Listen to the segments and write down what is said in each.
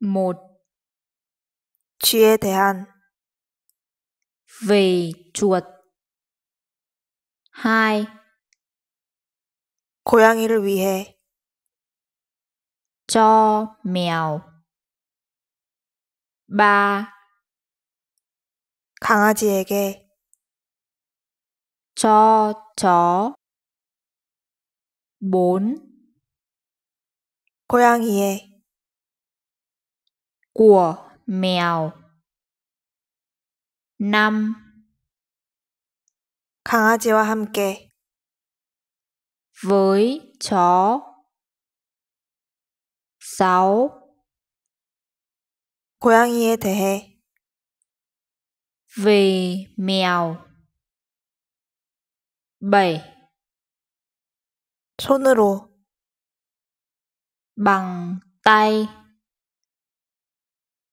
một Chia 대한 Về chuột hai 고양이를 위해 cho mèo ba 강아지에게 cho chó bốn 고양이에 của mèo. 5. 강아지와 함께 với chó. 6. 고양이에 대해 về mèo. 7. 손으로 bằng tay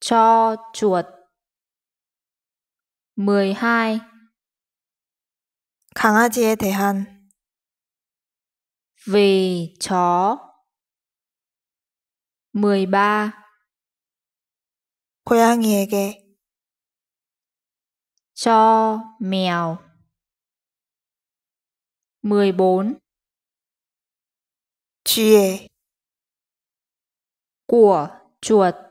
cho chuột 12 강아지에 대한 vì chó 13 고양이에게 cho mèo 14 쥐에 của chuột